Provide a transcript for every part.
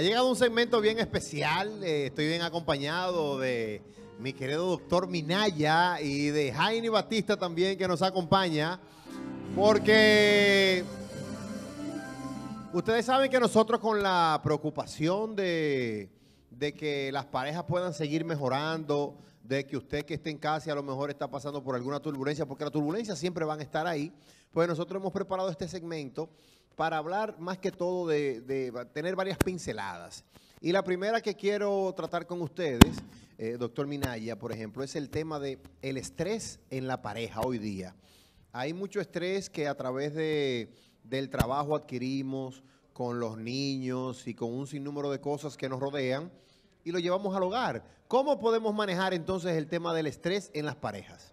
Ha llegado un segmento bien especial. Eh, estoy bien acompañado de mi querido doctor Minaya y de Jaime Batista también que nos acompaña. Porque ustedes saben que nosotros con la preocupación de, de que las parejas puedan seguir mejorando, de que usted que esté en casa a lo mejor está pasando por alguna turbulencia, porque las turbulencias siempre van a estar ahí. Pues nosotros hemos preparado este segmento para hablar más que todo de, tener varias pinceladas. Y la primera que quiero tratar con ustedes, eh, doctor Minaya, por ejemplo, es el tema de el estrés en la pareja hoy día. Hay mucho estrés que a través de, del trabajo adquirimos con los niños y con un sinnúmero de cosas que nos rodean y lo llevamos al hogar. ¿Cómo podemos manejar entonces el tema del estrés en las parejas?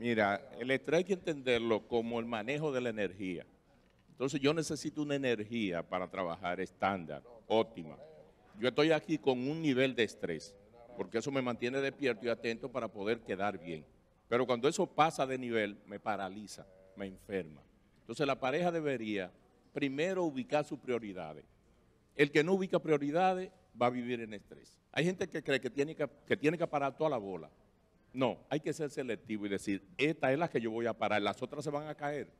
Mira, el estrés hay que entenderlo como el manejo de la energía. Entonces yo necesito una energía para trabajar estándar, óptima. Yo estoy aquí con un nivel de estrés, porque eso me mantiene despierto y atento para poder quedar bien. Pero cuando eso pasa de nivel, me paraliza, me enferma. Entonces la pareja debería primero ubicar sus prioridades. El que no ubica prioridades va a vivir en estrés. Hay gente que cree que tiene que, que, tiene que parar toda la bola. No, hay que ser selectivo y decir, esta es la que yo voy a parar, las otras se van a caer.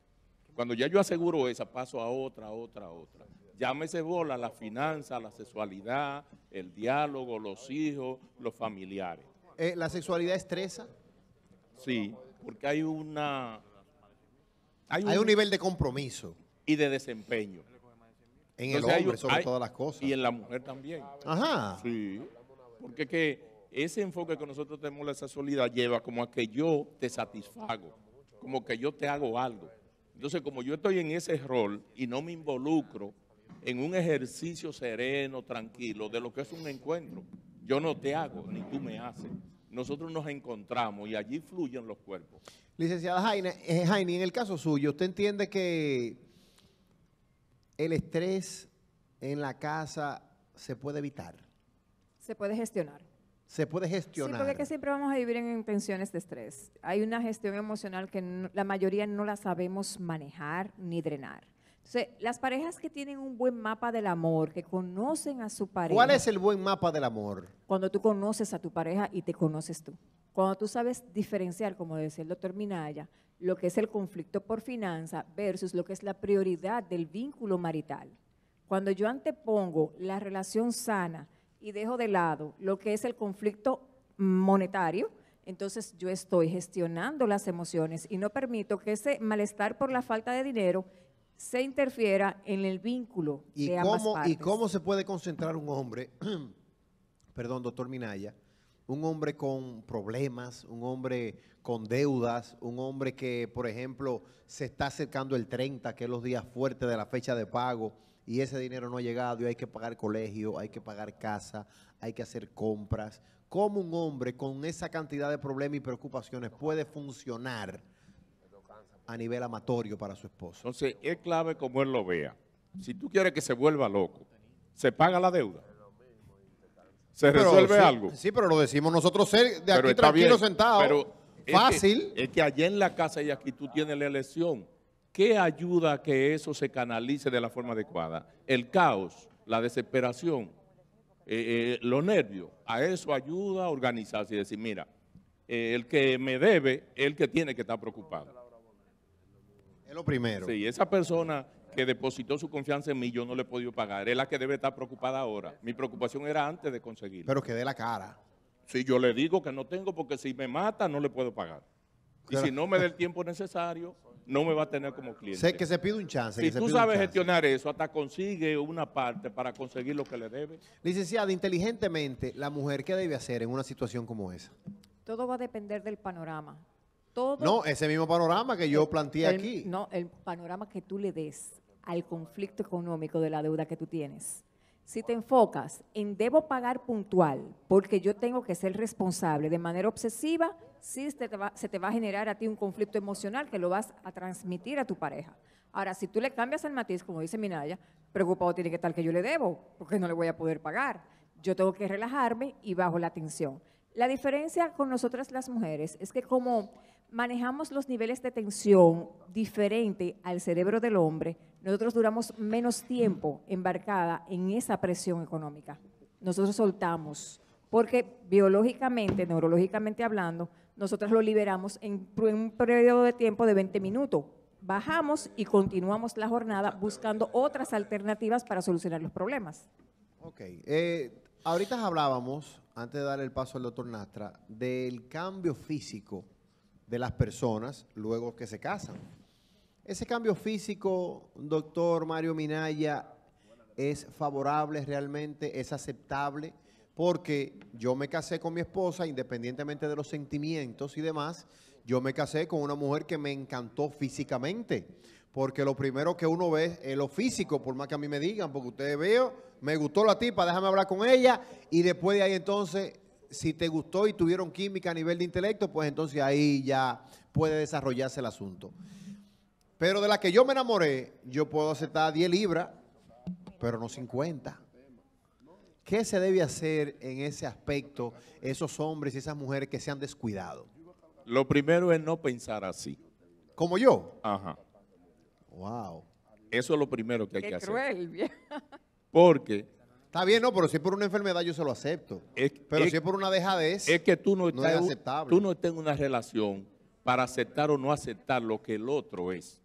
Cuando ya yo aseguro esa, paso a otra, a otra, a otra. Llámese bola la finanza, la sexualidad, el diálogo, los hijos, los familiares. Eh, ¿La sexualidad estresa? Sí, porque hay una... Hay un, nivel de compromiso. Y de desempeño. En el hombre, sobre todas las cosas. Y en la mujer también. Ajá. Sí, porque que ese enfoque que nosotros tenemos la sexualidad lleva como a que yo te satisfago, como que yo te hago algo. Entonces, como yo estoy en ese rol y no me involucro en un ejercicio sereno, tranquilo, de lo que es un encuentro, yo no te hago, ni tú me haces. Nosotros nos encontramos y allí fluyen los cuerpos. Licenciada Jaime, eh, en el caso suyo, ¿usted entiende que el estrés en la casa se puede evitar? Se puede gestionar se puede gestionar. Sí, porque que siempre vamos a vivir en tensiones, de estrés. Hay una gestión emocional que la mayoría no la sabemos manejar ni drenar. Entonces, las parejas que tienen un buen mapa del amor, que conocen a su pareja. ¿Cuál es el buen mapa del amor? Cuando tú conoces a tu pareja y te conoces tú. Cuando tú sabes diferenciar, como decía el doctor Minaya, lo que es el conflicto por finanza versus lo que es la prioridad del vínculo marital. Cuando yo antepongo la relación sana, y dejo de lado lo que es el conflicto monetario, entonces yo estoy gestionando las emociones y no permito que ese malestar por la falta de dinero se interfiera en el vínculo ¿Y de ambas partes. ¿Y cómo se puede concentrar un hombre, perdón, doctor Minaya, un hombre con problemas, un hombre con deudas, un hombre que, por ejemplo, se está acercando el 30, que es los días fuertes de la fecha de pago, y ese dinero no ha llegado y hay que pagar colegio, hay que pagar casa, hay que hacer compras. ¿Cómo un hombre con esa cantidad de problemas y preocupaciones puede funcionar a nivel amatorio para su esposo? Entonces, es clave como él lo vea. Si tú quieres que se vuelva loco, se paga la deuda. Se resuelve algo. Sí, pero lo decimos nosotros ser de aquí tranquilos sentado, Fácil. Es que, es que allá en la casa y aquí tú tienes la elección. ¿Qué ayuda a que eso se canalice de la forma adecuada? El caos, la desesperación, eh, eh, los nervios. A eso ayuda a organizarse y decir, mira, eh, el que me debe el que tiene que estar preocupado. Es lo primero. Sí, esa persona que depositó su confianza en mí, yo no le he podido pagar. Es la que debe estar preocupada ahora. Mi preocupación era antes de conseguirlo. Pero que dé la cara. Si yo le digo que no tengo, porque si me mata, no le puedo pagar. Y si no me dé el tiempo necesario, no me va a tener como cliente. Sé que se pide un chance. Si tú sabes gestionar eso, hasta consigue una parte para conseguir lo que le debe. Licenciada, inteligentemente, ¿la mujer qué debe hacer en una situación como esa? Todo va a depender del panorama. no, ese mismo panorama que yo planteé aquí. No, el panorama que tú le des al conflicto económico de la deuda que tú tienes. Si te enfocas en debo pagar puntual porque yo tengo que ser responsable de manera obsesiva, sí se te, va, a generar a ti un conflicto emocional que lo vas a transmitir a tu pareja. Ahora, si tú le cambias el matiz, como dice Minaya, preocupado tiene que estar que yo le debo porque no le voy a poder pagar. Yo tengo que relajarme y bajo la tensión. La diferencia con nosotras las mujeres es que como manejamos los niveles de tensión diferente al cerebro del hombre, nosotros duramos menos tiempo embarcada en esa presión económica. Nosotros soltamos, porque biológicamente, neurológicamente hablando, nosotros lo liberamos en un periodo de tiempo de 20 minutos. Bajamos y continuamos la jornada buscando otras alternativas para solucionar los problemas. Ok. Eh, ahorita hablábamos, antes de dar el paso al doctor Nastra, del cambio físico de las personas luego que se casan. ¿Ese cambio físico, doctor Mario Minaya, es favorable realmente? ¿Es aceptable? Porque yo me casé con mi esposa, independientemente de los sentimientos y demás, yo me casé con una mujer que me encantó físicamente. Porque lo primero que uno ve es lo físico, por más que a mí me digan, porque ustedes veo, me gustó la tipa, déjame hablar con ella. Y después de ahí entonces, si te gustó y tuvieron química a nivel de intelecto, pues entonces ahí ya puede desarrollarse el asunto. Pero de la que yo me enamoré, yo puedo aceptar 10 libras, pero no 50. ¿Qué se debe hacer en ese aspecto esos hombres y esas mujeres que se han descuidado? Lo primero es no pensar así. ¿Como yo? Ajá. Wow. Eso es lo primero que hay que cruel, hacer. Porque. Está bien, no, pero si es por una enfermedad yo se lo acepto. pero si es por una dejadez, es que tú no, es aceptable. Tú no estás en una relación para aceptar o no aceptar lo que el otro es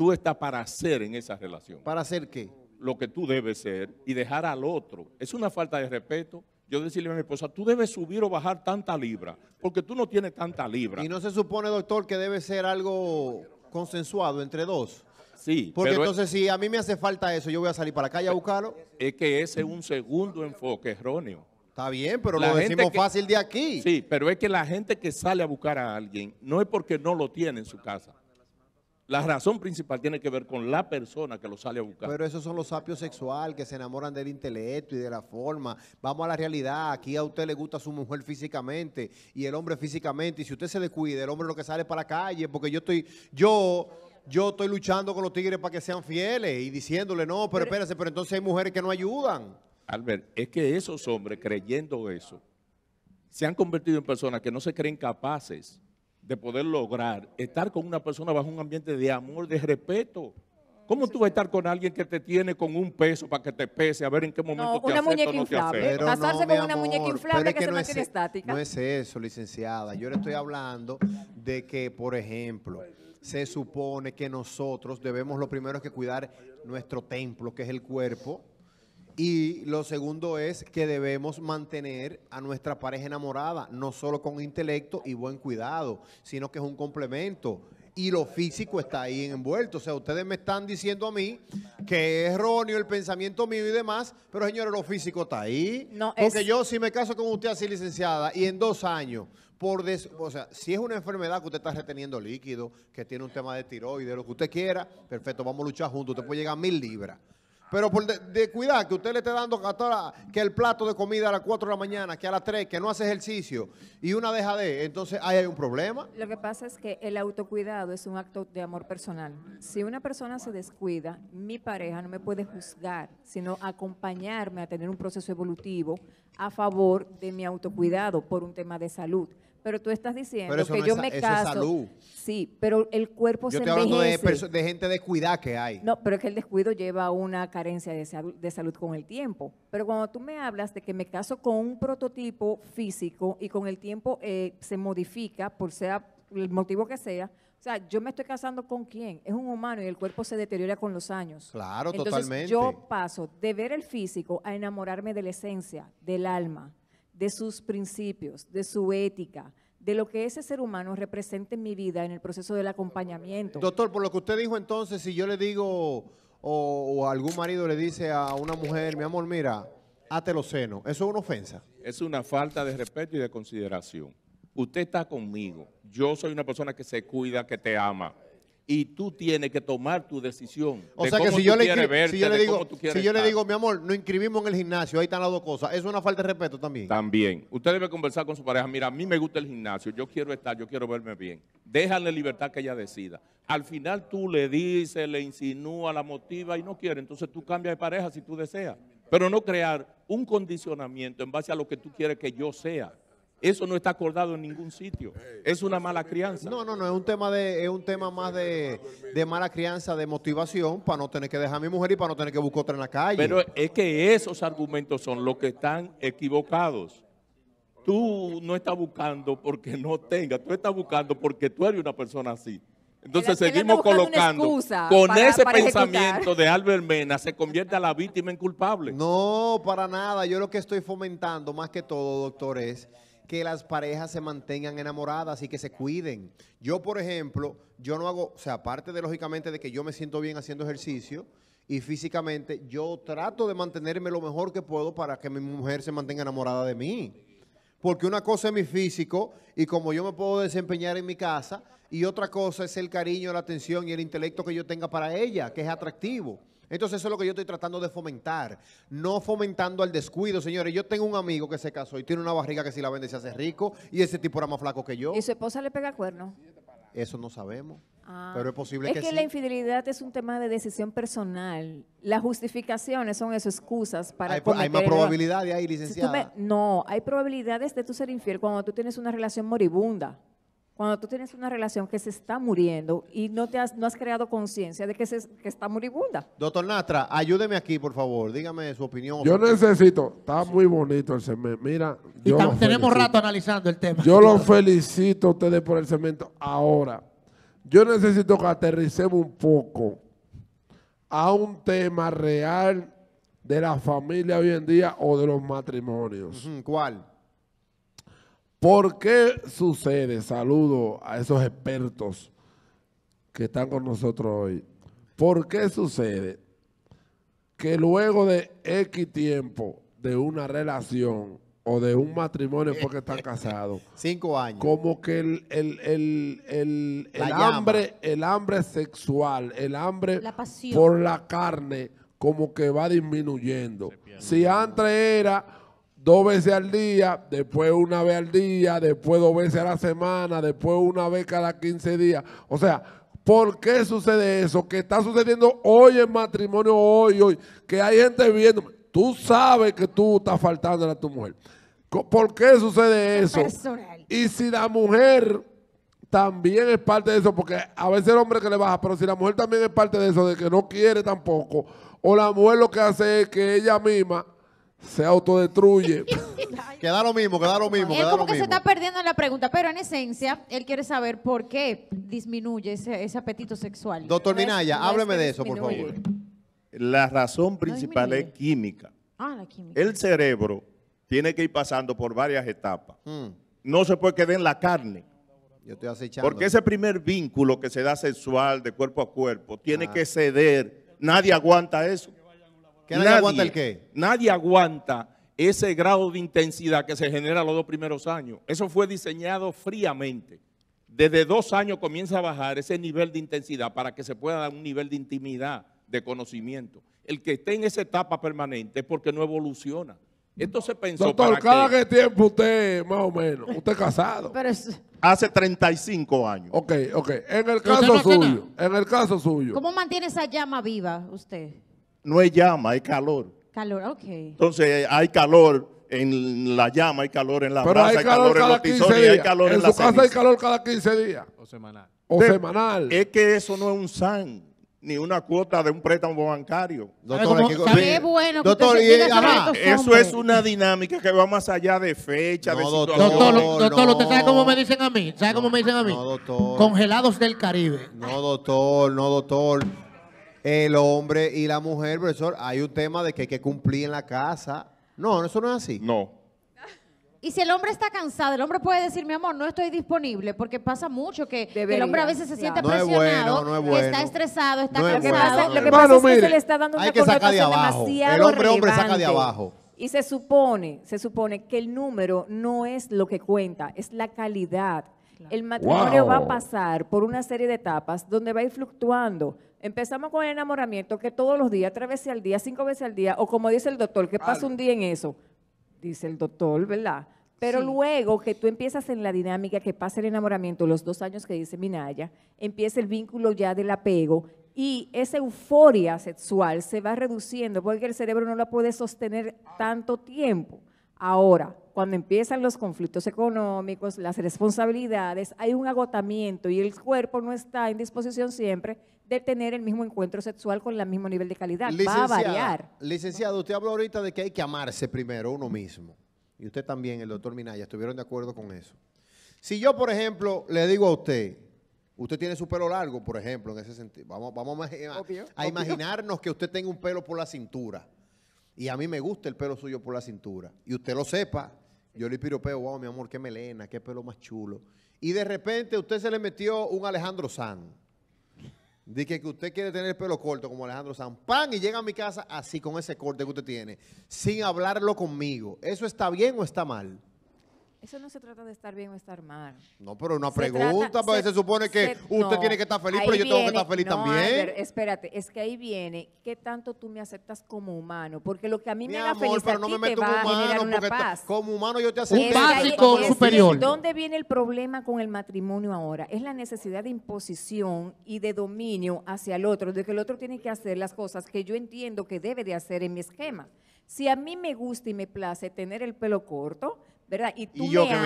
tú estás para hacer en esa relación. ¿Para hacer qué? Lo que tú debes ser y dejar al otro. Es una falta de respeto. Yo decirle a mi esposa, tú debes subir o bajar tanta libra, porque tú no tienes tanta libra. Y no se supone, doctor, que debe ser algo consensuado entre dos. Sí. Porque entonces, si a mí me hace falta eso, yo voy a salir para la calle a buscarlo. Es que ese es un segundo enfoque erróneo. Está bien, pero lo decimos fácil de aquí. Sí, pero es que la gente que sale a buscar a alguien no es porque no lo tiene en su casa, la razón principal tiene que ver con la persona que lo sale a buscar. Pero esos son los sapios sexuales que se enamoran del intelecto y de la forma. Vamos a la realidad. Aquí a usted le gusta su mujer físicamente y el hombre físicamente. Y si usted se descuida, el hombre lo que sale para la calle. Porque yo estoy, yo, yo estoy luchando con los tigres para que sean fieles y diciéndole, no, pero, pero espérese, pero entonces hay mujeres que no ayudan. Albert, es que esos hombres creyendo eso, se han convertido en personas que no se creen capaces de poder lograr estar con una persona bajo un ambiente de amor, de respeto. ¿Cómo tú vas a estar con alguien que te tiene con un peso para que te pese a ver en qué momento te una o no te Casarse con una muñeca inflable que, no es, e-, estática. No es eso, licenciada. Yo le estoy hablando de que, por ejemplo, se supone que nosotros debemos lo primero es que cuidar nuestro templo, que es el cuerpo, y lo segundo es que debemos mantener a nuestra pareja enamorada, no solo con intelecto y buen cuidado, sino que es un complemento. Y lo físico está ahí envuelto. O sea, ustedes me están diciendo a mí que es erróneo el pensamiento mío y demás, pero señores, lo físico está ahí. Porque yo si me caso con usted así licenciada y en dos años, por o sea, si es una enfermedad que usted está reteniendo líquido, que tiene un tema de tiroides, lo que usted quiera, perfecto, vamos a luchar juntos, usted puede llegar a mil libras. Pero por de, cuidar que usted le esté dando a que el plato de comida a las 4 de la mañana, que a las 3, que no hace ejercicio y una deja de, entonces ahí hay un problema. Lo que pasa es que el autocuidado es un acto de amor personal. Si una persona se descuida, mi pareja no me puede juzgar, sino acompañarme a tener un proceso evolutivo a favor de mi autocuidado por un tema de salud. Pero tú estás diciendo que yo me caso. salud. Sí, pero el cuerpo se envejece. Yo estoy hablando de, de, gente que hay. No, pero es que el descuido lleva una carencia de, salud con el tiempo. Pero cuando tú me hablas de que me caso con un prototipo físico y con el tiempo eh, se modifica, por sea el motivo que sea, o sea, yo me estoy casando con quién? Es un humano y el cuerpo se deteriora con los años. Claro, Entonces, totalmente. Yo paso de ver el físico a enamorarme de la esencia, del alma de sus principios, de su ética, de lo que ese ser humano representa en mi vida en el proceso del acompañamiento. Doctor, por lo que usted dijo entonces, si yo le digo o, algún marido le dice a una mujer, mi amor, mira, ate los senos, ¿eso es una ofensa? Es una falta de respeto y de consideración. Usted está conmigo, yo soy una persona que se cuida, que te ama y tú tienes que tomar tu decisión. O sea que si yo, le, digo, si yo le digo, mi amor, no inscribimos en el gimnasio, ahí están las dos cosas. Es una falta de respeto también. También. Usted debe conversar con su pareja. Mira, a mí me gusta el gimnasio, yo quiero estar, yo quiero verme bien. Déjale libertad que ella decida. Al final tú le dices, le insinúa, la motiva y no quiere. Entonces tú cambias de pareja si tú deseas. Pero no crear un condicionamiento en base a lo que tú quieres que yo sea. Eso no está acordado en ningún sitio. Es una mala crianza. No, no, no, es un tema de es un tema más de, mala crianza, de motivación para no tener que dejar a mi mujer y para no tener que buscar otra en la calle. Pero es que esos argumentos son los que están equivocados. Tú no estás buscando porque no tengas, tú estás buscando porque tú eres una persona así. Entonces seguimos colocando. Con ese pensamiento de Albert Mena se convierte a la víctima en culpable. No, para nada. Yo lo que estoy fomentando más que todo, doctor, es que las parejas se mantengan enamoradas y que se cuiden. Yo, por ejemplo, yo no hago, o sea, aparte de lógicamente de que yo me siento bien haciendo ejercicio y físicamente, yo trato de mantenerme lo mejor que puedo para que mi mujer se mantenga enamorada de mí. Porque una cosa es mi físico y como yo me puedo desempeñar en mi casa, y otra cosa es el cariño, la atención y el intelecto que yo tenga para ella, que es atractivo. Entonces eso es lo que yo estoy tratando de fomentar, no fomentando al descuido, señores. Yo tengo un amigo que se casó y tiene una barriga que si la vende se hace rico y ese tipo era más flaco que yo. ¿Y su esposa le pega cuerno? Eso no sabemos. Ah. pero es posible es que, la infidelidad es un tema de decisión personal. Las justificaciones son eso, excusas para Hay, hay más probabilidades ahí, licenciada. no, hay probabilidades de tú ser infiel cuando tú tienes una relación moribunda. Cuando tú tienes una relación que se está muriendo y no, te has, no has creado conciencia de que, se, está moribunda. Doctor Natra, ayúdeme aquí, por favor. Dígame su opinión. Yo necesito, está muy bonito el cemento. Mira, tenemos rato analizando el tema. Yo lo felicito a ustedes por el cemento ahora. Yo necesito que aterricemos un poco a un tema real de la familia hoy en día o de los matrimonios. ¿Cuál? ¿Por qué sucede? Saludo a esos expertos que están con nosotros hoy. ¿Por qué sucede que luego de X tiempo de una relación o de un matrimonio porque están casados. Cinco años. Como que el, el, hambre, el hambre sexual, el hambre por la carne, como que va disminuyendo. Si antes era dos veces al día, después una vez al día, después dos veces a la semana, después una vez cada 15 días. O sea, ¿por qué sucede eso? Que está sucediendo hoy en matrimonio, hoy, hoy, que hay gente viendo. Tú sabes que tú estás faltando a tu mujer. ¿Por qué sucede eso? Y si la mujer también es parte de eso, porque a veces el hombre que le baja, pero si la mujer también es parte de eso, de que no quiere tampoco, o la mujer lo que hace es que ella misma se autodestruye. queda lo mismo, queda lo mismo. Él como que se está perdiendo en la pregunta, pero en esencia, él quiere saber por qué disminuye ese, apetito sexual. Doctor Minaya, hábleme de eso, por favor. La razón principal es química. Ah, la química. El cerebro tiene que ir pasando por varias etapas. Hmm. No se puede quedar en la carne. Yo estoy acechando. Porque ese primer vínculo que se da sexual de cuerpo a cuerpo tiene ah. que ceder. Nadie aguanta eso nadie, aguanta el qué? Nadie aguanta ese grado de intensidad que se genera los dos primeros años. Eso fue diseñado fríamente. Desde dos años comienza a bajar ese nivel de intensidad para que se pueda dar un nivel de intimidad, de conocimiento. El que esté en esa etapa permanente es porque no evoluciona. Esto se pensó Doctor, ¿cada qué tiempo usted, más o menos, usted casado? Hace 35 años. Ok, ok. En el caso suyo, en el caso suyo. ¿Cómo mantiene esa llama viva usted? No hay llama, hay calor. Calor, ok. Entonces eh, hay calor en la llama, hay calor en la Pero hay calor, en los tizones, hay calor en, en la su casa ceniza. hay calor cada 15 días. O semanal. O semanal. Es que eso no es un SAN ni una cuota de un préstamo bancario. Doctor, Eso es una dinámica que va más allá de fecha, no, de doctor, situación. Doctor, doctor ¿usted sabe cómo me dicen a mí? ¿Sabe cómo me dicen a mí? Congelados del Caribe. No, doctor, no, doctor el hombre y la mujer, profesor, hay un tema de que hay que cumplir en la casa. No, eso no es así. No. Y si el hombre está cansado, el hombre puede decir, mi amor, no estoy disponible, porque pasa mucho que el hombre a veces se siente presionado, está estresado, está cansado. lo que pasa, es que se le está dando una connotación El hombre, hombre saca de abajo. Y se supone, se supone que el número no es lo que cuenta, es la calidad el matrimonio va a pasar por una serie de etapas donde va a ir fluctuando. Empezamos con el enamoramiento que todos los días, tres veces al día, cinco veces al día, o como dice el doctor, que pasa un día en eso, dice el doctor, ¿verdad? Pero luego que tú empiezas en la dinámica, que pasa el enamoramiento, los dos años que dice Minaya, empieza el vínculo ya del apego y esa euforia sexual se va reduciendo porque el cerebro no la puede sostener ah. tanto tiempo. Ahora, cuando empiezan los conflictos económicos, las responsabilidades, hay un agotamiento y el cuerpo no está en disposición siempre de tener el mismo encuentro sexual con el mismo nivel de calidad. Va a variar. Licenciado, usted habló ahorita de que hay que amarse primero uno mismo. Y usted también, el doctor Minaya, estuvieron de acuerdo con eso. Si yo, por ejemplo, le digo a usted, usted tiene su pelo largo, por ejemplo, en ese sentido, vamos, a, imaginarnos que usted tenga un pelo por la cintura. Y a mí me gusta el pelo suyo por la cintura. Y usted lo sepa. Yo le piropeo, wow, mi amor, qué melena, qué pelo más chulo. Y de repente usted se le metió un Alejandro San. Dije que usted quiere tener el pelo corto como Alejandro San. Pan y llega a mi casa así con ese corte que usted tiene, sin hablarlo conmigo. ¿Eso está bien o está mal? Eso no se trata de estar bien o estar mal. No, pero una pregunta, porque se, supone que usted tiene que estar feliz, pero yo tengo que estar feliz también. espérate, es que ahí viene qué tanto tú me aceptas como humano, porque lo que a mí me haga feliz te a Como humano yo te acepto. Un básico superior. ¿Dónde viene el problema con el matrimonio ahora? Es la necesidad de imposición y de dominio hacia el otro, de que el otro tiene que hacer las cosas que yo entiendo que debe de hacer en mi esquema. Si a mí me gusta y me place tener el pelo corto, ¿verdad? Y tú yo, que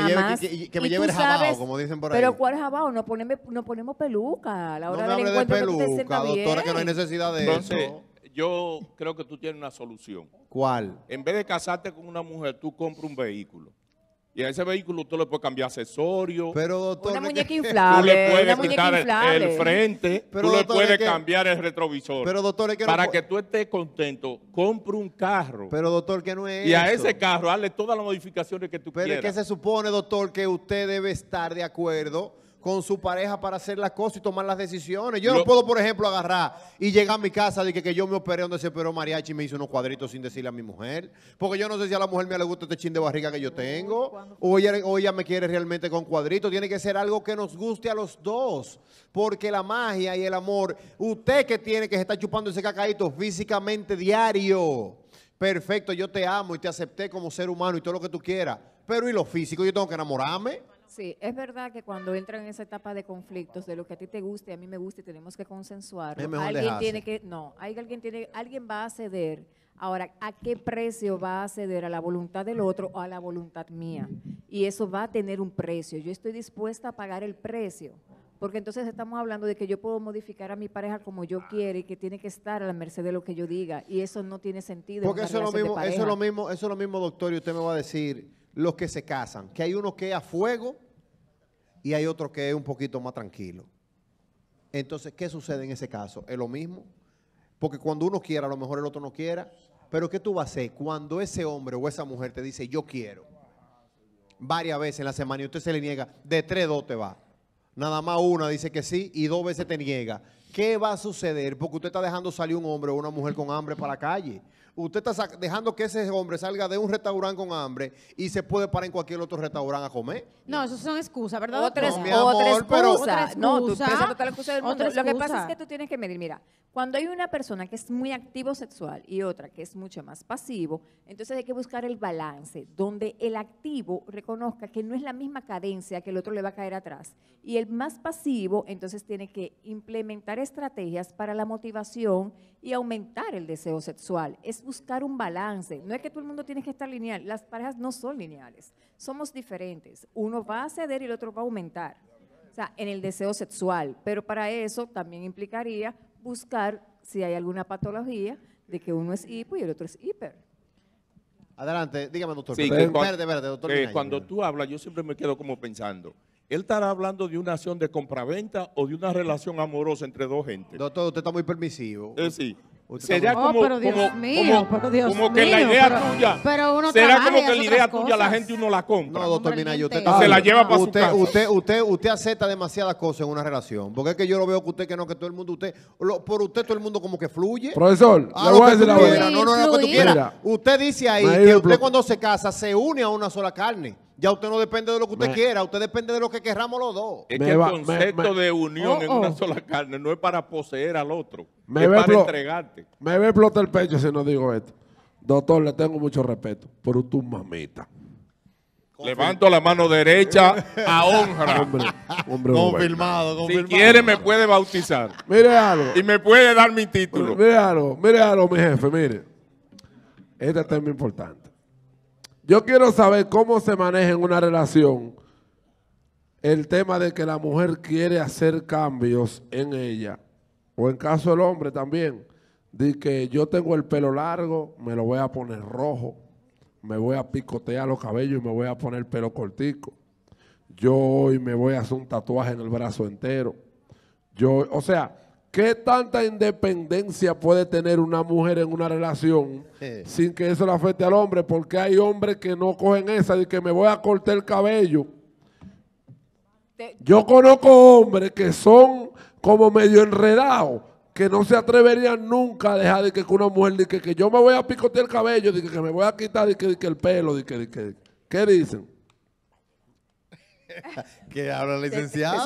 me lleve, el jabao, como dicen por ahí. Pero ¿cuál jabao? No ponemos, peluca a la hora no del de peluca, doctora, que no hay necesidad de Entonces, eso. Yo creo que tú tienes una solución. ¿Cuál? En vez de casarte con una mujer, tú compras un vehículo. Y a ese vehículo tú le puedes cambiar accesorio. Pero doctor, una muñeca inflable. Tú le puedes quitar el, frente. tú le puedes cambiar el retrovisor. Pero doctor, que para que tú estés contento, compra un carro. Pero doctor, que no es. Y a ese carro, hazle todas las modificaciones que tú quieras. Pero es que se supone, doctor, que usted debe estar de acuerdo con su pareja para hacer las cosas y tomar las decisiones. Yo no puedo, por ejemplo, agarrar y llegar a mi casa de que, que yo me operé donde se operó mariachi y me hice unos cuadritos sin decirle a mi mujer. Porque yo no sé si a la mujer me le gusta este chin de barriga que yo tengo. O ella, me quiere realmente con cuadritos. Tiene que ser algo que nos guste a los dos. Porque la magia y el amor, usted que tiene que estar está chupando ese cacaíto físicamente diario. Perfecto, yo te amo y te acepté como ser humano y todo lo que tú quieras. Pero ¿y lo físico? Yo tengo que enamorarme. Sí, es verdad que cuando entran en esa etapa de conflictos, de lo que a ti te guste, a mí me guste, tenemos que consensuar. Alguien tiene que, no, hay alguien tiene, alguien va a ceder. Ahora, ¿a qué precio va a ceder a la voluntad del otro o a la voluntad mía? Y eso va a tener un precio. Yo estoy dispuesta a pagar el precio. Porque entonces estamos hablando de que yo puedo modificar a mi pareja como yo quiero y que tiene que estar a la merced de lo que yo diga. Y eso no tiene sentido. Porque eso es, lo mismo, eso es lo mismo, eso es lo mismo, doctor, y usted me va a decir los que se casan, que hay uno que es a fuego y hay otro que es un poquito más tranquilo. Entonces, ¿qué sucede en ese caso? Es lo mismo, porque cuando uno quiera, a lo mejor el otro no quiera, pero ¿qué tú vas a hacer cuando ese hombre o esa mujer te dice, yo quiero? Varias veces en la semana y usted se le niega, de tres, dos te va. Nada más una dice que sí y dos veces te niega. ¿Qué va a suceder? Porque usted está dejando salir un hombre o una mujer con hambre para la calle. Usted está dejando que ese hombre salga de un restaurante con hambre y se puede parar en cualquier otro restaurante a comer. No, eso son excusas, ¿verdad? Otra, no, mi No, tú total excusa del mundo. Lo que pasa es que tú tienes que medir. Mira, cuando hay una persona que es muy activo sexual y otra que es mucho más pasivo, entonces hay que buscar el balance donde el activo reconozca que no es la misma cadencia que el otro le va a caer atrás. Y el más pasivo, entonces tiene que implementar estrategias para la motivación y aumentar el deseo sexual. Es buscar un balance. No es que todo el mundo tiene que estar lineal. Las parejas no son lineales. Somos diferentes. Uno va a ceder y el otro va a aumentar. O sea, en el deseo sexual. Pero para eso también implicaría buscar si hay alguna patología de que uno es hipo y el otro es hiper. Adelante, dígame, doctor. Sí, verde, verde, doctor cuando tú hablas, yo siempre me quedo como pensando él estará hablando de una acción de compraventa o de una relación amorosa entre dos gentes. Doctor, usted está muy permisivo. sí. Será como, como, que la idea tuya. Pero uno será como que la idea tuya la gente uno la compra. No, doctor usted se la lleva para usted, Usted, usted, usted acepta demasiadas cosas en una relación. Porque es que yo lo veo que usted que no, que todo el mundo, usted, por usted todo el mundo como que fluye. Profesor, la No, no, no, lo que tú quieras. Usted dice ahí que usted cuando se casa se une a una sola carne. Ya usted no depende de lo que usted quiera, usted depende de lo que querramos los dos. Es que el concepto de unión en oh, una oh. sola carne no es para poseer al otro, es para entregarte. Me ve explota el pecho si no digo esto. Doctor, le tengo mucho respeto pero tú mamita. Levanto la mano derecha a honra. Hombre, confirmado, confirmado, Si quiere me puede bautizar. Mire algo. Y me puede dar mi título. Mire algo, mire algo, mi jefe, mire. Este tema es importante. Yo quiero saber cómo se maneja en una relación el tema de que la mujer quiere hacer cambios en ella, o en caso del hombre también, de que yo tengo el pelo largo, me lo voy a poner rojo, me voy a picotear los cabellos y me voy a poner pelo cortico. Yo hoy me voy a hacer un tatuaje en el brazo entero. Yo, o sea, ¿Qué tanta independencia puede tener una mujer en una relación sin que eso le afecte al hombre? Porque hay hombres que no cogen esa de que me voy a cortar el cabello. Yo conozco hombres que son como medio enredados que no se atreverían nunca a dejar de que una mujer diga que, yo me voy a picotear el cabello, de que, me voy a quitar de que, el pelo, de que, que, ¿qué dicen? que habla licenciado.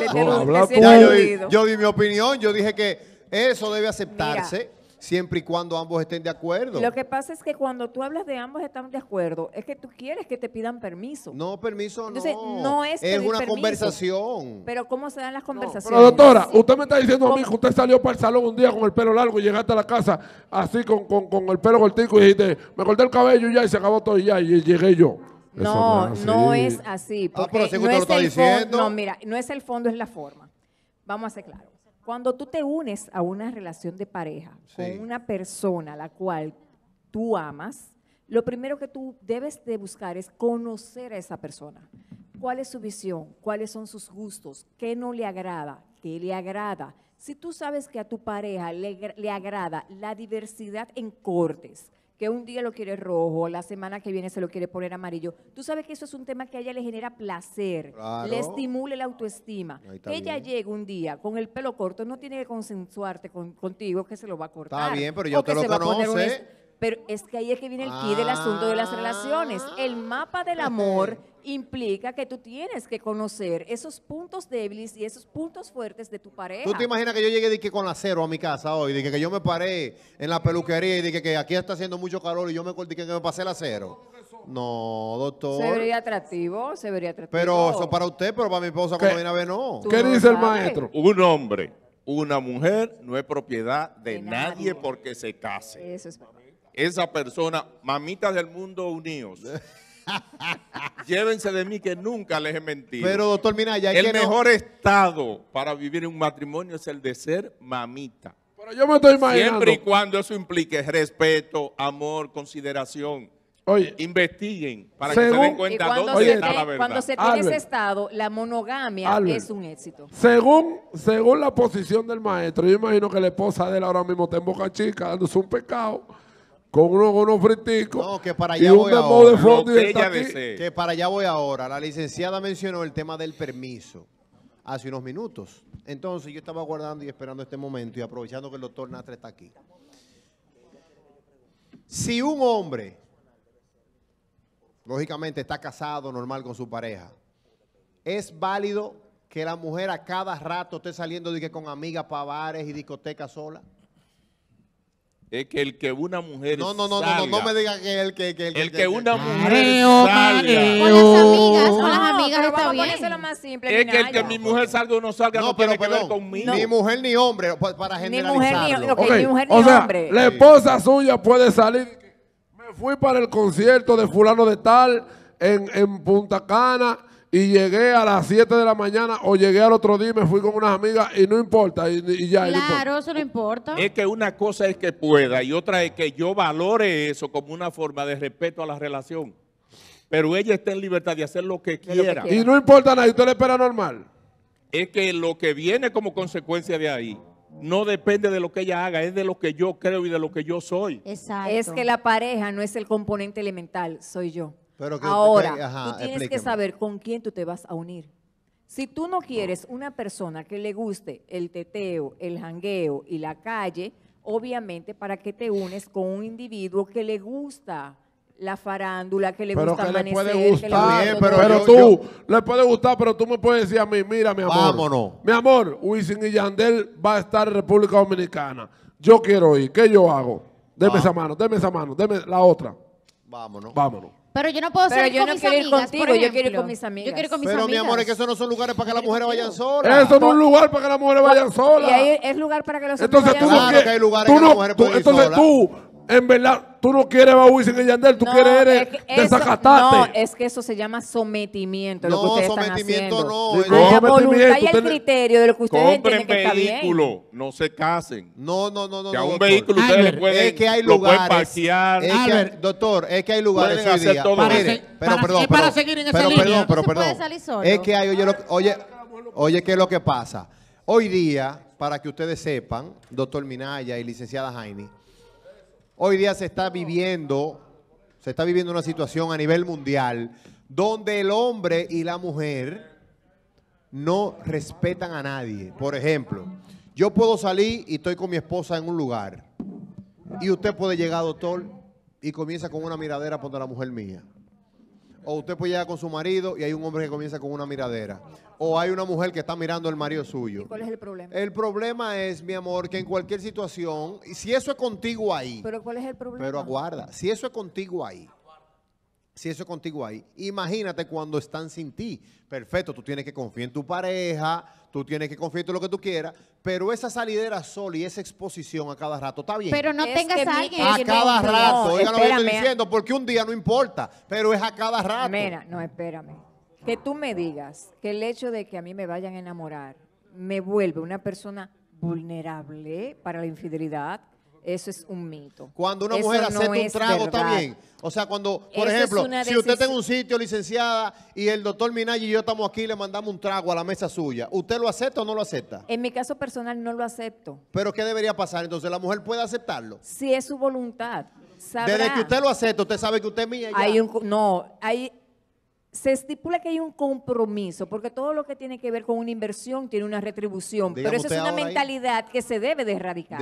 Yo, di mi opinión, yo dije que eso debe aceptarse. siempre y cuando ambos estén de acuerdo. Lo que pasa es que cuando tú hablas de ambos están de acuerdo, es que tú quieres que te pidan permiso. No, permiso no. es, es una conversación. Pero ¿cómo se dan las conversaciones? doctora, usted me está diciendo a mí que usted salió para el salón un día con el pelo largo y llegaste a la casa así con, con el pelo cortico y dijiste, me corté el cabello y ya y se acabó todo y ya y llegué yo. No, no, es así. Ah, no, mira, no es el fondo, es la forma. Vamos a ser claros. Cuando tú te unes a una relación de pareja con una persona a la cual tú amas, lo primero que tú debes de buscar es conocer a esa persona. ¿Cuál es su visión? ¿Cuáles son sus gustos? ¿Qué no le agrada? ¿Qué le agrada? Si tú sabes que a tu pareja le agrada la diversidad en cortes, que un día lo quiere rojo, la semana que viene se lo quiere poner amarillo. Tú sabes que eso es un tema que a ella le genera placer, le estimule la autoestima. Que ella llegue un día con el pelo corto, no tiene que consensuarte contigo que se lo va a cortar. Está bien, pero yo te lo conoce. Pero es que ahí es que viene el key del asunto de las ah. relaciones. El mapa del amor implica que tú tienes que conocer esos puntos débiles y esos puntos fuertes de tu pareja. ¿Tú te imaginas que yo llegué con la cero a mi casa hoy? Dije que, yo me paré en la peluquería y dije que, aquí está haciendo mucho calor y yo me corté que me pasé la cero. No, doctor. Se vería atractivo, se vería atractivo. Pero eso para usted, pero para mi esposa cuando viene a ver, no. ¿Qué dice el maestro? Un hombre, una mujer no es propiedad de, nadie. porque se case. Eso es Esa persona, mamitas del mundo unidos. Llévense de mí que nunca les he mentido. Pero doctor Minaya, el mejor estado para vivir en un matrimonio es el de ser mamita. Pero yo me estoy imaginando. Siempre y cuando eso implique respeto, amor, consideración. Oye, investiguen para que se den cuenta Cuando se tiene ese estado, la monogamia es un éxito. Según, según la posición del maestro, yo imagino que la esposa de él ahora mismo está en Boca Chica dándose un pecado con unos, uno no, que para allá voy ahora. Que para allá voy ahora. La licenciada mencionó el tema del permiso hace unos minutos. Entonces yo estaba guardando y esperando este momento y aprovechando que el doctor Natre está aquí. Si un hombre, lógicamente está casado normal con su pareja, es válido que la mujer a cada rato esté saliendo de que con amigas para bares y discotecas sola es que el que una mujer no no no no, no me diga que el que, el, que, una mujer salga con las amigas con las amigas está bien más simple, es que el que mi mujer salga o no salga no, pero, tiene que ver conmigo ni mujer ni hombre para generalizarlo ni mujer ni, okay, mujer, ni o sea, hombre. la esposa suya puede salir me fui para el concierto de fulano de tal en, en Punta Cana y llegué a las 7 de la mañana o llegué al otro día y me fui con unas amigas y no importa. Y, ya, claro, eso no importa. Es que una cosa es que pueda y otra es que yo valore eso como una forma de respeto a la relación. Pero ella está en libertad de hacer lo que quiera. Y no importa nada, usted le espera normal. Es que lo que viene como consecuencia de ahí no depende de lo que ella haga, es de lo que yo creo y de lo que yo soy. Exacto. Es que la pareja no es el componente elemental, soy yo. Ahora, tú tienes que saber con quién tú te vas a unir. Si tú no quieres una persona que le guste el teteo, el jangueo y la calle, obviamente para que te unes con un individuo que le gusta la farándula, que le gusta que amanecer, que le pero, pero tú, le puede gustar, pero tú me puedes decir a mí, mira mi amor, Vámonos. mi amor, Wisin y Yandel va a estar en República Dominicana, yo quiero ir, ¿qué yo hago? Deme ah. esa mano, deme esa mano, deme la otra. Vámonos. Vámonos. Pero yo no puedo ser salir yo con mis amigas, contigo, yo quiero ir con mis amigas. mis Pero mi amor, es que esos no son lugares para que las mujeres vayan solas. Eso no es un lugar para que las mujeres vayan Y ahí es lugar para que los hombres Entonces tú que hay lugares tú que las mujeres tú en verdad, tú no quieres Babu en el Yandel, tú quieres es No, es que eso se llama sometimiento. No, lo que ustedes sometimiento están haciendo. no. sometimiento no. Hay el criterio de lo que ustedes entienden que está vehículo, no se casen. No, no, no. no que a un vehículo ustedes le pueden, es que hay lugares, lo pueden parquear. doctor, es que hay lugares hoy día. pero perdón, es para seguir en esa Perdón, Es que hay, oye, ah, oye, oye, ¿qué es lo que pasa? Hoy día, para que ustedes sepan, doctor Minaya y licenciada Jaime. Hoy día se está viviendo, se está viviendo una situación a nivel mundial donde el hombre y la mujer no respetan a nadie. Por ejemplo, yo puedo salir y estoy con mi esposa en un lugar y usted puede llegar, doctor, y comienza con una miradera contra la mujer mía. O usted pues llegar con su marido y hay un hombre que comienza con una miradera. O hay una mujer que está mirando al marido suyo. cuál es el problema? El problema es, mi amor, que en cualquier situación, si eso es contigo ahí. Pero ¿cuál es el problema? Pero aguarda, si eso es contigo ahí si eso es contigo ahí. Imagínate cuando están sin ti. Perfecto, tú tienes que confiar en tu pareja, tú tienes que confiar en lo que tú quieras, pero esa salidera sola y esa exposición a cada rato está bien. Pero no tengas a alguien. A cada rato, Oiga lo que estoy diciendo, porque un día no importa, pero es a cada rato. Mira, no, espérame. Que tú me digas que el hecho de que a mí me vayan a enamorar me vuelve una persona vulnerable para la infidelidad eso es un mito. Cuando una mujer acepta un trago, está O sea, cuando, por ejemplo, si usted tiene un sitio, licenciada, y el doctor Minaj y yo estamos aquí, le mandamos un trago a la mesa suya, ¿usted lo acepta o no lo acepta? En mi caso personal no lo acepto. ¿Pero qué debería pasar? Entonces, ¿la mujer puede aceptarlo? Si es su voluntad. Desde que usted lo acepta, usted sabe que usted es mía. Hay no, hay, se estipula que hay un compromiso, porque todo lo que tiene que ver con una inversión tiene una retribución, pero eso es una mentalidad que se debe de erradicar.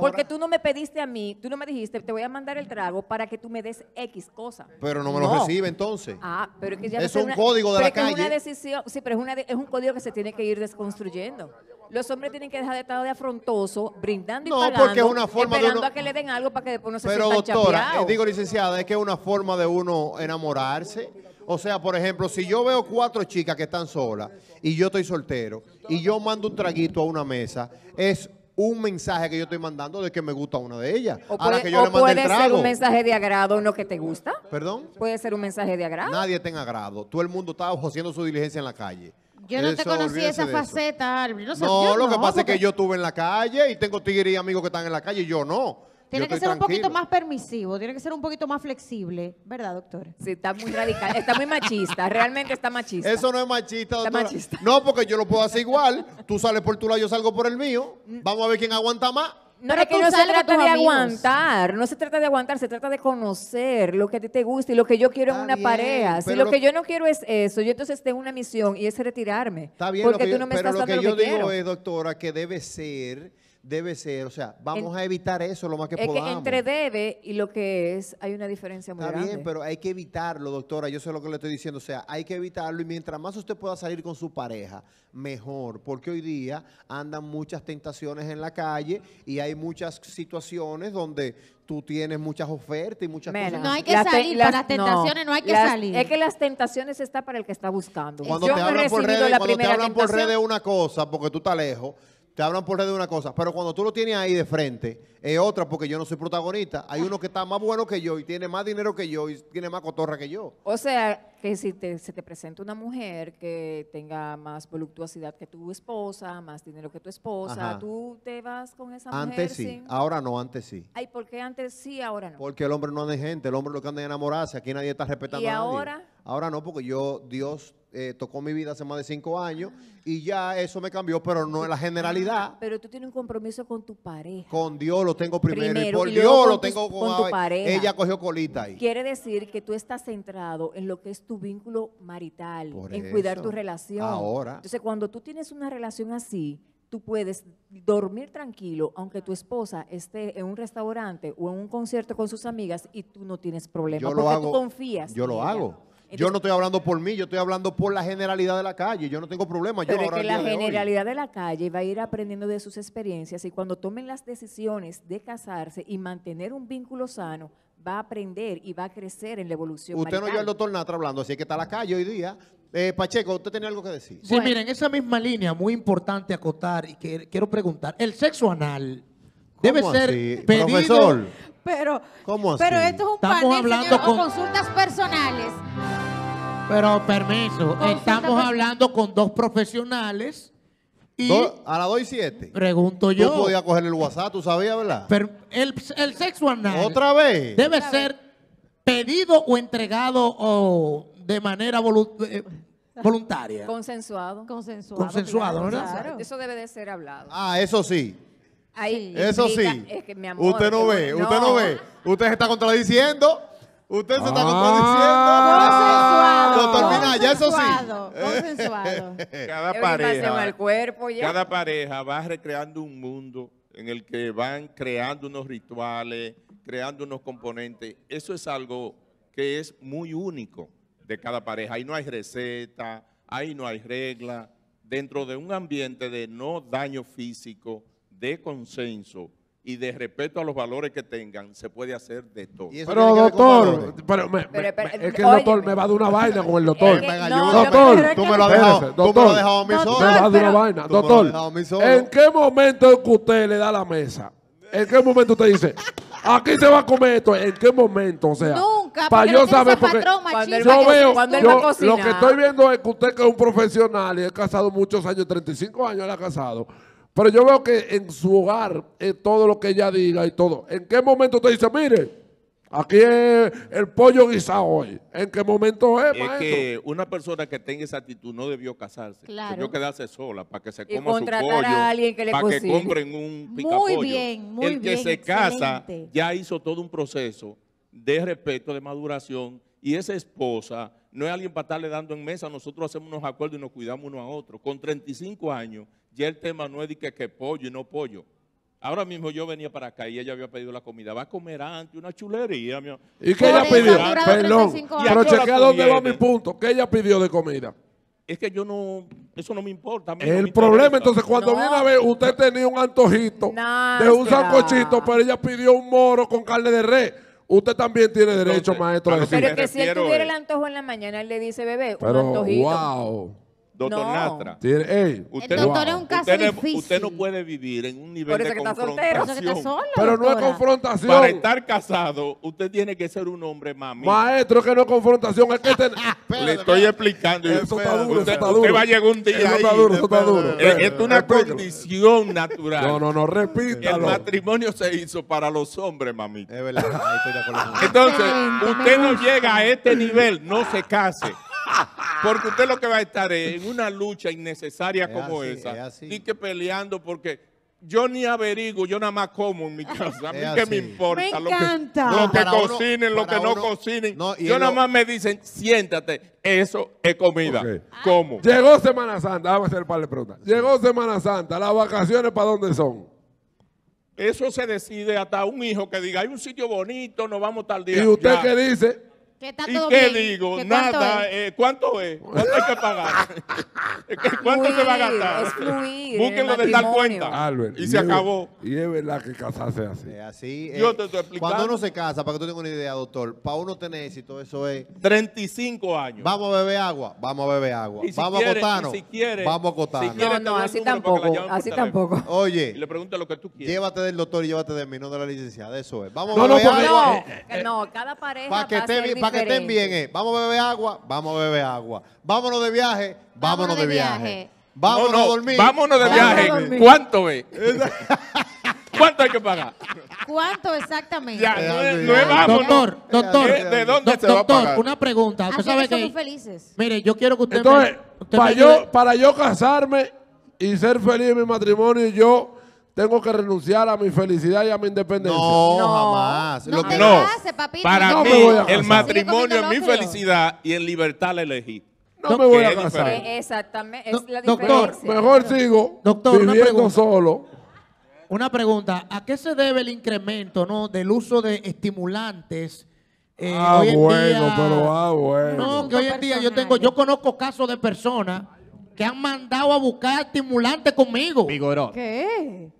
Porque tú no me pediste a mí, tú no me dijiste, te voy a mandar el trago para que tú me des X cosa. Pero no me lo recibe entonces. Ah, pero es que ya es un código de la calle. Es una decisión, sí, pero es, un código que se tiene que ir desconstruyendo. Los hombres tienen que dejar de estar de afrontoso, brindando y no, pagando, porque es una forma esperando de uno, a que le den algo para que después no se Pero doctora, eh, digo licenciada, es que es una forma de uno enamorarse o sea, por ejemplo, si yo veo cuatro chicas que están solas y yo estoy soltero y yo mando un traguito a una mesa, es un mensaje que yo estoy mandando de que me gusta una de ellas. O puede, ser un mensaje de agrado uno que te gusta. ¿Perdón? Puede ser un mensaje de agrado. Nadie tenga agrado. Todo el mundo está haciendo su diligencia en la calle. Yo no te conocí esa faceta, Álvaro. No, lo que pasa es que yo estuve en la calle y tengo tigres y amigos que están en la calle y yo no. Tiene que ser un poquito más permisivo, tiene que ser un poquito más flexible, ¿verdad, doctor? Sí, está muy radical, está muy machista, realmente está machista. Eso no es machista, doctora. machista. No, porque yo lo puedo hacer igual, tú sales por tu lado, yo salgo por el mío, vamos a ver quién aguanta más. No, es que no se trata de aguantar, no se trata de aguantar, se trata de conocer lo que a ti te gusta y lo que yo quiero en una pareja. Si lo, que yo no quiero es eso, yo entonces tengo una misión y es retirarme. Está bien, porque tú no me estás lo que yo digo es, doctora, que debe ser debe ser, o sea, vamos a evitar eso lo más que podamos. Es que entre debe y lo que es hay una diferencia muy grande. Está bien, pero hay que evitarlo, doctora, yo sé lo que le estoy diciendo, o sea, hay que evitarlo y mientras más usted pueda salir con su pareja, mejor, porque hoy día andan muchas tentaciones en la calle y hay muchas situaciones donde tú tienes muchas ofertas y muchas cosas. No hay que salir, las, las tentaciones no, hay que salir. Es que las tentaciones están para el que está buscando. Cuando te hablan por redes, cuando te hablan por redes una cosa, porque tú estás lejos, te hablan por red de una cosa, pero cuando tú lo tienes ahí de frente, es otra porque yo no soy protagonista. Hay uno que está más bueno que yo y tiene más dinero que yo y tiene más cotorra que yo. O sea, que si se te presenta una mujer que tenga más voluptuosidad que tu esposa, más dinero que tu esposa, tú te vas con esa mujer. Antes sí, ahora no, antes sí. Ay, ¿por qué antes sí, ahora no? Porque el hombre no anda de gente, el hombre lo que anda es enamorarse, aquí nadie está respetando a nadie. ahora? Ahora no, porque yo, Dios eh, tocó mi vida hace más de cinco años y ya eso me cambió, pero no en la ah, generalidad. Pero tú tienes un compromiso con tu pareja. Con Dios lo tengo primero, y por Dios lo tengo con, tu pareja. Ella cogió colita ahí. Quiere decir que tú estás centrado en lo que es tu vínculo marital, en cuidar tu relación. Ahora. Entonces, cuando tú tienes una relación así, tú puedes dormir tranquilo aunque tu esposa esté en un restaurante o en un concierto con sus amigas y tú no tienes problema porque lo hago, tú confías. Yo lo hago yo no estoy hablando por mí, yo estoy hablando por la generalidad de la calle. Yo no tengo problema. Pero es que la generalidad de, la calle va a ir aprendiendo de sus experiencias y cuando tomen las decisiones de casarse y mantener un vínculo sano, va a aprender y va a crecer en la evolución. Usted no oyó al doctor Natra hablando, así que está la calle hoy día. Eh, Pacheco, usted tenía algo que decir. Sí, miren, esa misma línea, muy importante acotar y que quiero preguntar. El sexo anal debe ser Pero, ¿Cómo así? pero esto es un Estamos hablando con... consultas personales. Pero permiso, estamos hablando con dos profesionales. Y a las 2 y 7. Pregunto yo. Tú podías coger el WhatsApp, tú sabías, ¿verdad? Pero el, el sexo anal. Otra vez. Debe ser pedido o entregado o de manera eh, voluntaria. Consensuado. Consensuado. Consensuado, ¿verdad? Eso debe de ser hablado. Ah, eso sí. Ahí, Eso sí. usted no ve, usted no ve. Usted se está contradiciendo. Usted se está ah. contradiciendo. Consensuado. ya eso sí. Cada pareja, cada pareja va recreando un mundo en el que van creando unos rituales, creando unos componentes. Eso es algo que es muy único de cada pareja. Ahí no hay receta, ahí no hay regla. Dentro de un ambiente de no daño físico, de consenso, y de respeto a los valores que tengan, se puede hacer de todo. Pero doctor, pero es que el doctor me va a dar una vaina con el doctor. doctor, tú me lo has dejado, tú me lo has dejado a mí Me va dar una vaina. Doctor, ¿en qué momento que usted le da la mesa? ¿En qué momento usted dice, aquí se va a comer esto? ¿En qué momento? O sea, Nunca, para yo saber, porque patrón, cuando yo veo, lo que estoy viendo es que usted que es un profesional y ha casado muchos años, 35 años él ha casado. Pero yo veo que en su hogar, todo lo que ella diga y todo, ¿en qué momento te dice, mire, aquí es el pollo guisado hoy? ¿En qué momento es, Es que una persona que tenga esa actitud no debió casarse. Claro. Debió quedarse sola para que se coma su para que compren un Muy bien, muy bien. el que se casa ya hizo todo un proceso de respeto, de maduración, y esa esposa no es alguien para estarle dando en mesa, nosotros hacemos unos acuerdos y nos cuidamos uno a otro. Con 35 años y el tema no es de que, pollo y no pollo. Ahora mismo yo venía para acá y ella había pedido la comida. Va a comer antes una chulería. Mi... ¿Y qué ella pidió? Perdón, pero chequea dónde va mi punto. ¿Qué ella pidió de comida? Es que yo no, eso no me importa. el problema, entonces, cuando viene a ver, usted tenía un antojito de un sancochito, pero ella pidió un moro con carne de res. Usted también tiene derecho, maestro. A decir. Pero que si él tuviera el antojo en la mañana, él le dice, bebé, un antojito. Doctor Natra. El doctor es un caso usted, no- difícil. usted no puede vivir en un nivel de está confrontación. Pero no es confrontación. Para estar casado, usted tiene que ser un hombre mami. Maestro, que no es confrontación, es que este- Le estoy explicando. Eso está duro, usted, va a llegar un día Eso está duro, está duro. esto es una condición natural. No, no, no, El matrimonio se hizo para los hombres, mami Es verdad, Entonces, usted no llega a este nivel, no se case. Porque usted lo que va a estar es en una lucha innecesaria como esa. ni que peleando porque yo ni averigo. yo nada más como en mi casa. A mí qué me importa. Me lo Que, lo que, cocinen, lo que no cocinen. yo nada más me dicen, siéntate, eso es comida. ¿Cómo? Llegó Semana Santa, vamos a hacer para par de Llegó Semana Santa, ¿las vacaciones para dónde son? Eso se decide hasta un hijo que diga, hay un sitio bonito, nos vamos tal día. ¿Y usted qué dice? ¿Qué ¿Y qué digo? Nada. Eh, ¿Cuánto es? ¿Cuánto hay que pagar? ¿Cuánto se va a gastar? Es fluir, Búsquenlo de tal cuenta. y se acabó. Y es verdad que casarse así. así eh, Yo te estoy explicando. Cuando uno se casa, para que tú tengas una idea, doctor, para uno tener éxito, eso es. 35 años. Vamos a beber agua. Vamos a beber agua. vamos a cotarnos. Si quieres. vamos a cotarnos. Si quiere, no, así tampoco. Así tampoco. Oye. Y le pregunta lo que tú quieres. Llévate del doctor y llévate de mí, no de la licenciada. Eso es. Vamos a beber agua. No, no, cada pareja. Para que esté que estén bien es, eh. vamos a beber agua, vamos a beber agua. Vámonos de viaje, vámonos, de viaje. Vámonos a dormir. Vámonos de viaje. ¿Cuánto es? ¿Cuánto hay que pagar? ¿Cuánto exactamente? no, Doctor, doctor. ¿De, dónde se doctor, va a una pregunta. Ah, usted sabe que, Mire, yo quiero que usted me, para, yo, para yo casarme y ser feliz en mi matrimonio, y yo tengo que renunciar a mi felicidad y a mi independencia. No, jamás. No, Lo que no. para mí, el matrimonio es mi felicidad y en libertad la elegí. No, me voy a casar. Eh, Exactamente, Doctor, mejor sigo doctor, viviendo una solo. Una pregunta, ¿a qué se debe el incremento del uso de estimulantes? Eh, ah, bueno, pero ah, bueno. No, que hoy en día yo tengo, yo conozco casos de personas que han mandado a buscar estimulantes conmigo. ¿Qué ¿Qué?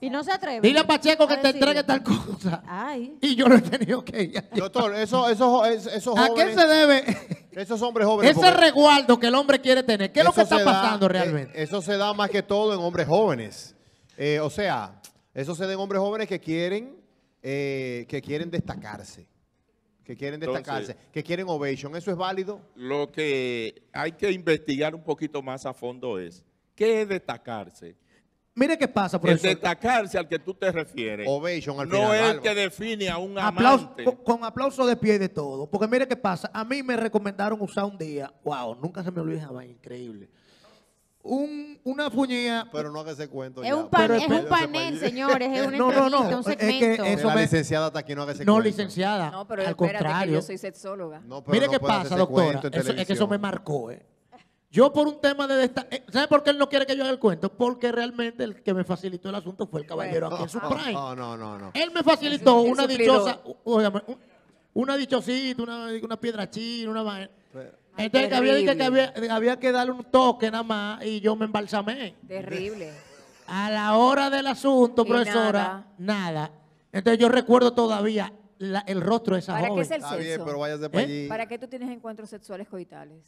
Y no se atreve. Dile a Pacheco que te entregue tal cosa. Ay. Y yo lo he tenido que ir. Doctor, eso, eso, jóvenes. ¿A qué se debe esos hombres jóvenes. ese resguardo que el hombre quiere tener? ¿Qué es lo que está pasando eh, realmente? eso se da más que todo en hombres jóvenes. Eh, o sea, eso se da en hombres jóvenes que quieren, eh, que quieren destacarse. Que quieren destacarse, que quieren ovation, ¿eso es válido? Lo que hay que investigar un poquito más a fondo es, ¿qué es destacarse? Mire qué pasa, profesor. El destacarse al que tú te refieres Ovation, al no es el que define a un amante. Con, aplauso de pie de todo. Porque mire qué pasa. A mí me recomendaron usar un día. Wow, nunca se me olvida increíble. Un, una fuñía. Pero no haga ese cuento. Es un, pues. es un panel, pues. señores. Es no, no, no. un segmento. Es que eso la licenciada está aquí, no haga ese cuento. No, licenciada. No, pero al espérate, contrario. Que yo soy sexóloga. Mire qué pasa, doctor. es que eso me marcó. Eh. Yo por un tema de... Desta... Eh, ¿Sabe por qué él no quiere que yo haga el cuento? Porque realmente el que me facilitó el asunto fue el caballero aquí en oh, oh, oh, no, no, no. Él me facilitó una dichosa... una dichosita, una, piedra china, una Entonces había, que había, darle un toque nada más y yo me embalsamé. Terrible. A la hora del asunto, profesora, nada. Entonces yo recuerdo todavía el rostro de esa ¿Para joven. ¿Para qué es el sexo? ¿Eh? ¿Para qué tú tienes encuentros sexuales coitales?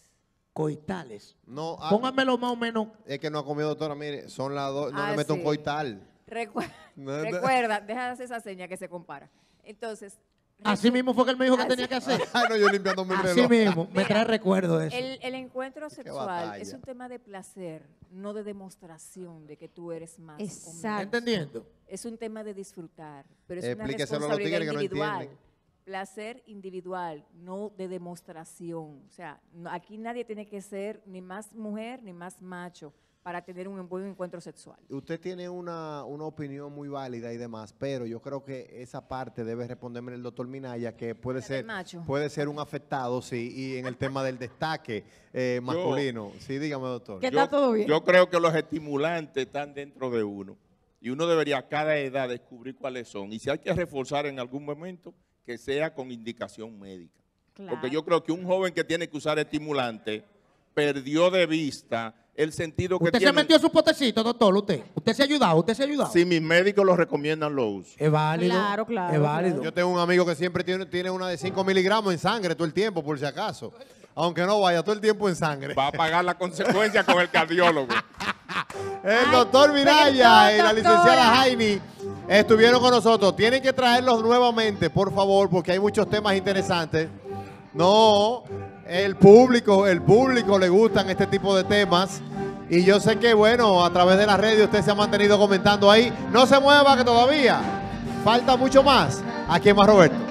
coitales. No, ah, Póngamelo más o menos. Es que no ha comido, doctora. Mire, son las dos. No le ah, meto un coital. Recuerda, recuerda, deja hacer esa seña que se compara. Entonces, Así mismo fue que él me dijo que tenía que hacer. Ay, ah, no, yo limpiando mi Así mismo. Me trae recuerdo eso. el, encuentro sexual es un tema de placer, no de demostración de que tú eres más o ¿Entendiendo? Es un tema de disfrutar, pero es una que no individual placer individual, no de demostración. O sea, aquí nadie tiene que ser ni más mujer ni más macho para tener un buen encuentro sexual. Usted tiene una, una, opinión muy válida y demás, pero yo creo que esa parte debe responderme el doctor Minaya, que puede ser puede ser un afectado, sí, y en el tema del destaque eh, masculino. sí, dígame, doctor. Yo creo que los estimulantes están dentro de uno, y uno debería a cada edad descubrir cuáles son, y si hay que reforzar en algún momento, que sea con indicación médica. Porque yo creo que un joven que tiene que usar estimulante perdió de vista el sentido que tiene. Usted se metió su potecito, doctor, usted. Usted se ha ayudado, usted se ha ayudado. Si mis médicos lo recomiendan, lo uso. Es válido. Claro, claro. Es válido. Yo tengo un amigo que siempre tiene, tiene una de 5 miligramos en sangre todo el tiempo, por si acaso. Aunque no vaya todo el tiempo en sangre. Va a pagar la consecuencia con el cardiólogo. El doctor Miraya y la licenciada Jaime estuvieron con nosotros. Tienen que traerlos nuevamente, por favor, porque hay muchos temas interesantes. No, el público, el público le gustan este tipo de temas. Y yo sé que, bueno, a través de las redes usted se ha mantenido comentando ahí. No se mueva que todavía falta mucho más. Aquí Más Roberto.